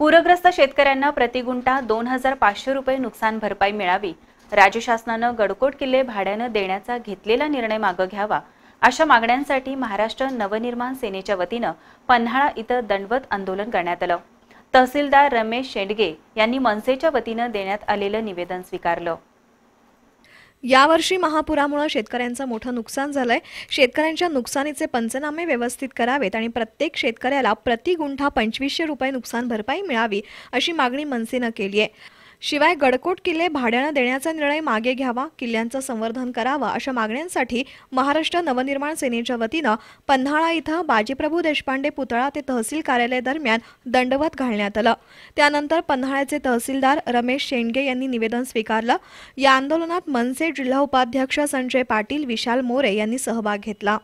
पूरग्रस्त शेतकऱ्यांना प्रतिगुंटा दोन हजार पाचशे रुपये नुकसान भरपाई मिळावी राज्य शासनानं गडकोट किल्ले भाड्यानं देण्याचा घेतलेला निर्णय मागं घ्यावा अशा मागण्यांसाठी महाराष्ट्र नवनिर्माण सेनेच्या वतीनं पन्हाळा इथं दंडवत आंदोलन करण्यात आलं तहसीलदार रमेश शेंडगे यांनी मनसेच्या वतीनं देण्यात आलेलं निवेदन स्वीकारलं या यावर्षी महापुरामुळे शेतकऱ्यांचं मोठं नुकसान झालंय शेतकऱ्यांच्या नुकसानीचे पंचनामे व्यवस्थित करावेत आणि प्रत्येक शेतकऱ्याला प्रति गुंठा पंचवीसशे रुपये नुकसान भरपाई मिळावी अशी मागणी मनसेनं केली आहे शिवाय गडकोट किल्ले भाड्यानं देण्याचा निर्णय मागे घ्यावा किल्ल्यांचं संवर्धन करावा अशा मागण्यांसाठी महाराष्ट्र नवनिर्माण सेनेच्या वतीनं पन्हाळा इथं बाजीप्रभू देशपांडे पुतळा ते तहसील कार्यालय दरम्यान दंडवत घालण्यात आलं त्यानंतर पन्हाळ्याचे तहसीलदार रमेश शेंडगे यांनी निवेदन स्वीकारलं या आंदोलनात मनसे जिल्हा उपाध्यक्ष संजय पाटील विशाल मोरे यांनी सहभाग घेतला